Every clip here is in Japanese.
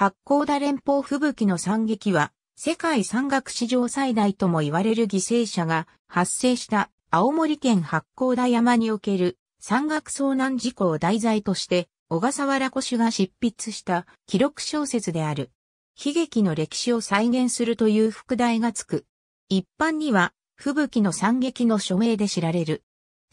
八甲田連邦吹雪の惨劇は、世界山岳史上最大とも言われる犠牲者が発生した青森県八甲田山における山岳遭難事故を題材として、小笠原古種が執筆した記録小説である。悲劇の歴史を再現するという副題がつく。一般には、吹雪の惨劇の署名で知られる。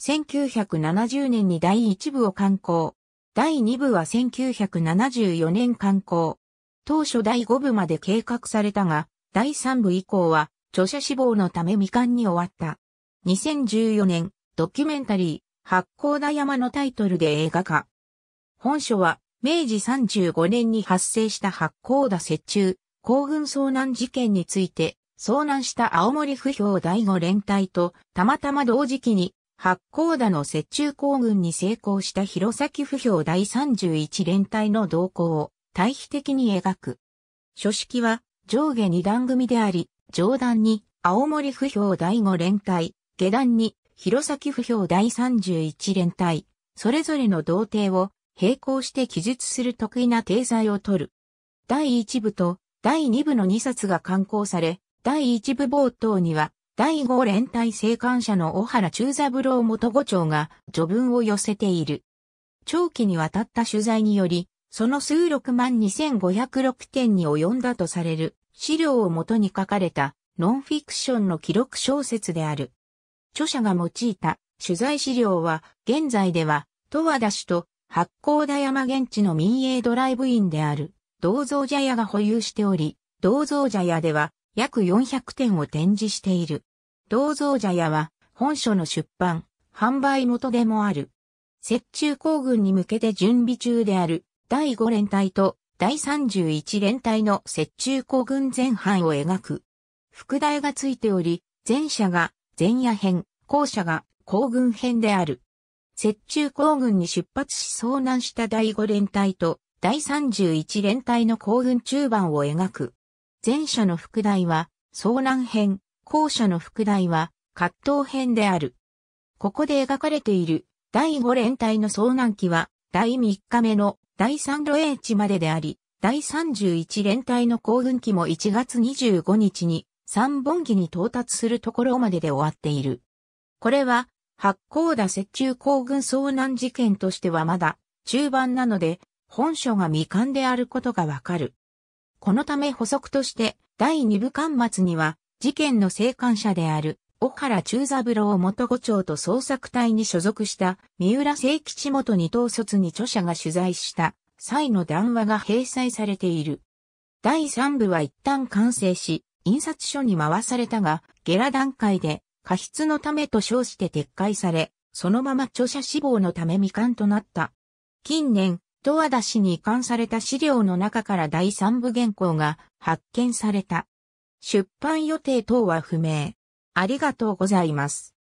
1970年に第1部を刊行。第2部は1974年刊行。当初第5部まで計画されたが、第3部以降は著者志望のため未完に終わった。2014年、ドキュメンタリー、八甲田山のタイトルで映画化。本書は、明治35年に発生した八甲田雪中、行軍遭難事件について、遭難した青森不評第5連隊と、たまたま同時期に、八甲田の雪中行軍に成功した弘前不評第31連隊の動向を、対比的に描く。書式は上下二段組であり、上段に青森不評第5連隊、下段に弘前不評第31連隊、それぞれの同定を並行して記述する得意な定裁を取る。第1部と第2部の2冊が刊行され、第1部冒頭には、第5連隊生還者の小原中三郎元五長が序文を寄せている。長期にわたった取材により、その数6万2506点に及んだとされる資料をもとに書かれたノンフィクションの記録小説である。著者が用いた取材資料は現在では十和田氏と八甲田山現地の民営ドライブインである銅像茶屋が保有しており、銅像茶屋では約400点を展示している。銅像茶屋は本書の出版、販売元でもある。雪中行軍に向けて準備中である第5連隊と第31連隊の雪中行軍前半を描く。副題がついており、前者が前夜編、後者が行軍編である。雪中行軍に出発し遭難した第5連隊と第31連隊の行軍中盤を描く。前者の副題は遭難編、後者の副題は葛藤編である。ここで描かれている第5連隊の遭難期は第3日目の第3路営地までであり、第31連隊の航軍機も1月25日に三本木に到達するところまでで終わっている。これは、八甲田雪中航軍遭難事件としてはまだ中盤なので、本書が未完であることがわかる。このため補足として、第2部巻末には、事件の生還者である小原中三郎元五長と捜索隊に所属した三浦聖吉元二等卒に著者が取材した際の談話が掲載されている。第三部は一旦完成し、印刷所に回されたが、ゲラ段階で過失のためと称して撤回され、そのまま著者死亡のため未完となった。近年、十和田氏に移管された資料の中から第三部原稿が発見された。出版予定等は不明。ありがとうございます。